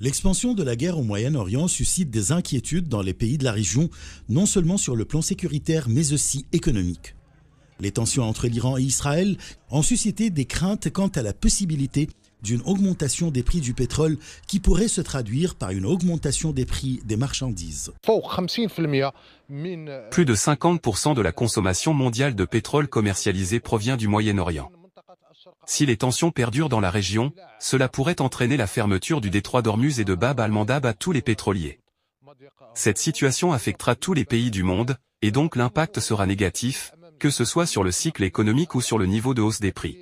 L'expansion de la guerre au Moyen-Orient suscite des inquiétudes dans les pays de la région, non seulement sur le plan sécuritaire mais aussi économique. Les tensions entre l'Iran et Israël ont suscité des craintes quant à la possibilité d'une augmentation des prix du pétrole qui pourrait se traduire par une augmentation des prix des marchandises. Plus de 50% de la consommation mondiale de pétrole commercialisé provient du Moyen-Orient. Si les tensions perdurent dans la région, cela pourrait entraîner la fermeture du détroit d'Ormuz et de Bab al-Mandab à tous les pétroliers. Cette situation affectera tous les pays du monde, et donc l'impact sera négatif, que ce soit sur le cycle économique ou sur le niveau de hausse des prix.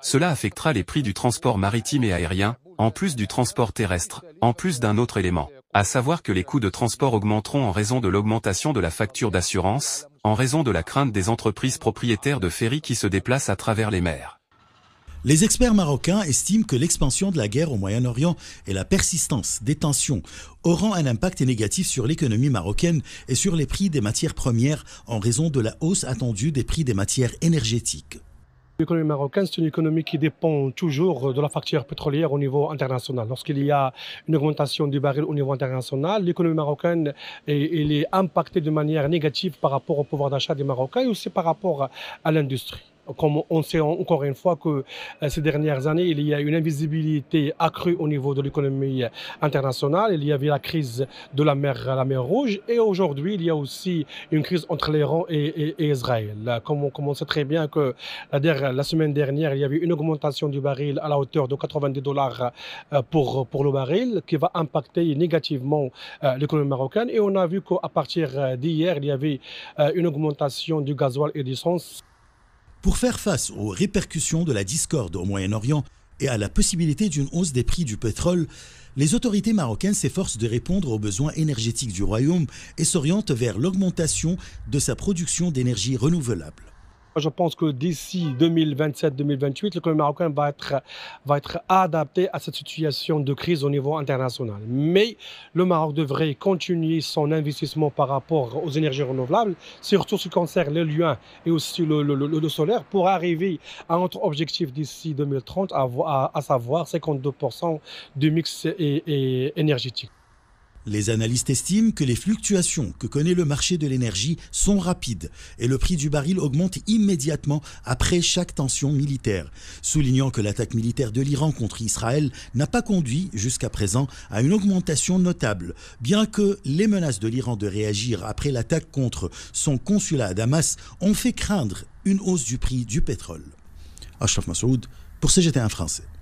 Cela affectera les prix du transport maritime et aérien, en plus du transport terrestre, en plus d'un autre élément, à savoir que les coûts de transport augmenteront en raison de l'augmentation de la facture d'assurance, en raison de la crainte des entreprises propriétaires de ferries qui se déplacent à travers les mers. Les experts marocains estiment que l'expansion de la guerre au Moyen-Orient et la persistance des tensions auront un impact négatif sur l'économie marocaine et sur les prix des matières premières en raison de la hausse attendue des prix des matières énergétiques. L'économie marocaine, c'est une économie qui dépend toujours de la facture pétrolière au niveau international. Lorsqu'il y a une augmentation du baril au niveau international, l'économie marocaine est, impactée de manière négative par rapport au pouvoir d'achat des Marocains et aussi par rapport à l'industrie comme on sait encore une fois que euh, ces dernières années, il y a une invisibilité accrue au niveau de l'économie internationale. Il y avait la crise de la mer, la mer Rouge, et aujourd'hui, il y a aussi une crise entre l'Iran et, et, Israël. Comme on, commence sait très bien que la, la, semaine dernière, il y avait une augmentation du baril à la hauteur de 90 dollars euh, pour, pour le baril, qui va impacter négativement euh, l'économie marocaine. Et on a vu qu'à partir d'hier, il y avait une augmentation du gasoil et du sens. Pour faire face aux répercussions de la discorde au Moyen-Orient et à la possibilité d'une hausse des prix du pétrole, les autorités marocaines s'efforcent de répondre aux besoins énergétiques du royaume et s'orientent vers l'augmentation de sa production d'énergie renouvelable. Je pense que d'ici 2027-2028, l'économie marocaine va être, va être adaptée à cette situation de crise au niveau international. Mais le Maroc devrait continuer son investissement par rapport aux énergies renouvelables, surtout ce qui concerne le lien et aussi le, solaire, pour arriver à notre objectif d'ici 2030, à, à, à savoir 52% du mix énergétique. Les analystes estiment que les fluctuations que connaît le marché de l'énergie sont rapides et le prix du baril augmente immédiatement après chaque tension militaire, soulignant que l'attaque militaire de l'Iran contre Israël n'a pas conduit jusqu'à présent à une augmentation notable, bien que les menaces de l'Iran de réagir après l'attaque contre son consulat à Damas ont fait craindre une hausse du prix du pétrole. Ashraf Massoud pour CGT1 français.